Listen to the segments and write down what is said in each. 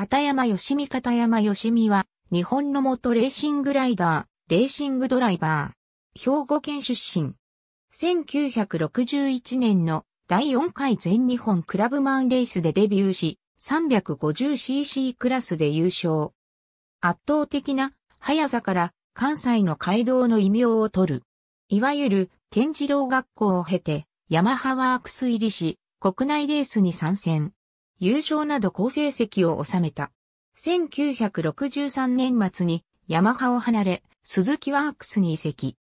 片山義美片山義美は、日本の元レーシングライダー、レーシングドライバー、兵庫県出身。1961年の第4回全日本クラブマンレースでデビューし、350cc クラスで優勝。圧倒的な速さから関西の街道の異名を取る。いわゆる、健次郎学校を経て、ヤマハワークス入りし、国内レースに参戦。優勝など好成績を収めた。1963年末にヤマハを離れ、鈴木ワークスに移籍。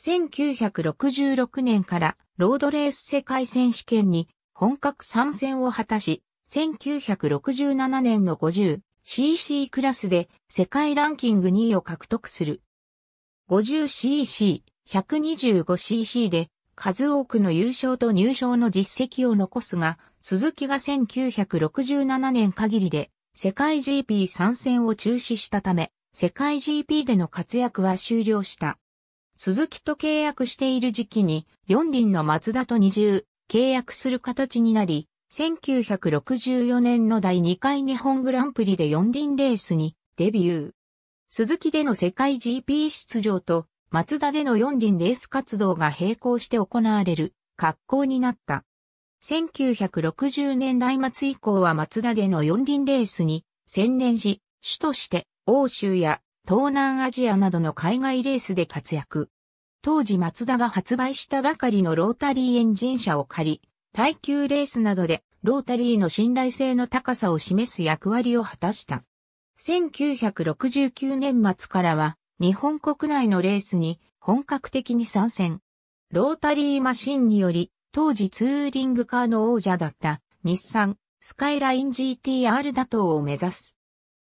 1966年からロードレース世界選手権に本格参戦を果たし、1967年の 50cc クラスで世界ランキング2位を獲得する。50cc、125cc で数多くの優勝と入賞の実績を残すが、鈴木が1967年限りで世界 GP 参戦を中止したため、世界 GP での活躍は終了した。鈴木と契約している時期に4輪の松田と二重契約する形になり、1964年の第2回日本グランプリで4輪レースにデビュー。鈴木での世界 GP 出場と松田での4輪レース活動が並行して行われる格好になった。1960年代末以降は松田での四輪レースに専念し、主として欧州や東南アジアなどの海外レースで活躍。当時松田が発売したばかりのロータリーエンジン車を借り、耐久レースなどでロータリーの信頼性の高さを示す役割を果たした。1969年末からは日本国内のレースに本格的に参戦。ロータリーマシンにより当時ツーリングカーの王者だった日産スカイライン GTR 打倒を目指す。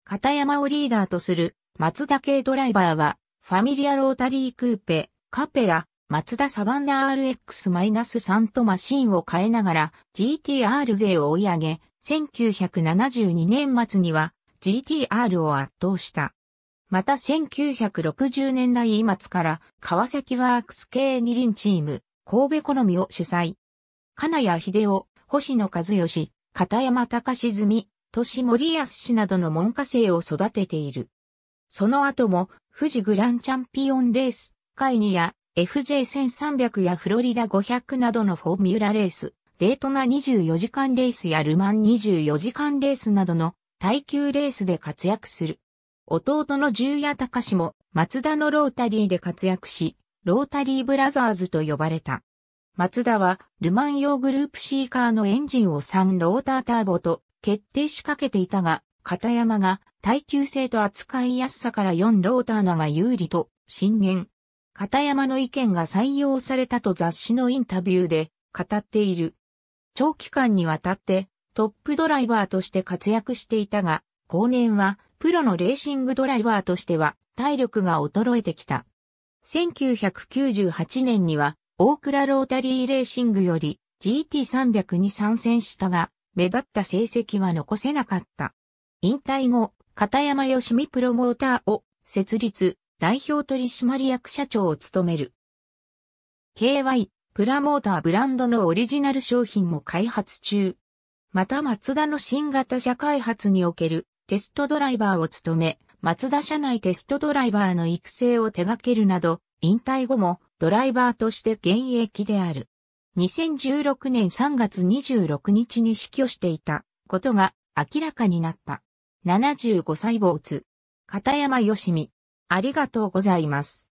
片山をリーダーとする松田系ドライバーはファミリアロータリークーペ、カペラ、松田サバンナ RX-3 とマシンを変えながら GTR 勢を追い上げ、1972年末には GTR を圧倒した。また1960年代末から川崎ワークス系二輪チーム、神戸好みを主催。金谷秀夫、星野和義、片山隆住、都市森康氏などの門下生を育てている。その後も、富士グランチャンピオンレース、会議や FJ1300 やフロリダ500などのフォーミュラレース、デートナ24時間レースやルマン24時間レースなどの耐久レースで活躍する。弟の十谷隆も松田のロータリーで活躍し、ロータリーブラザーズと呼ばれた。マツダは、ルマン用グループシーカーのエンジンを3ローターターボと決定しかけていたが、片山が耐久性と扱いやすさから4ローターナが有利と、進言。片山の意見が採用されたと雑誌のインタビューで語っている。長期間にわたってトップドライバーとして活躍していたが、後年はプロのレーシングドライバーとしては体力が衰えてきた。1998年には、大倉ロータリーレーシングより GT300 に参戦したが、目立った成績は残せなかった。引退後、片山義美プロモーターを設立、代表取締役社長を務める。KY、プラモーターブランドのオリジナル商品も開発中。また、マツダの新型車開発におけるテストドライバーを務め、マツダ社内テストドライバーの育成を手掛けるなど、引退後もドライバーとして現役である。2016年3月26日に死去していたことが明らかになった。75歳坊津。片山よしみ。ありがとうございます。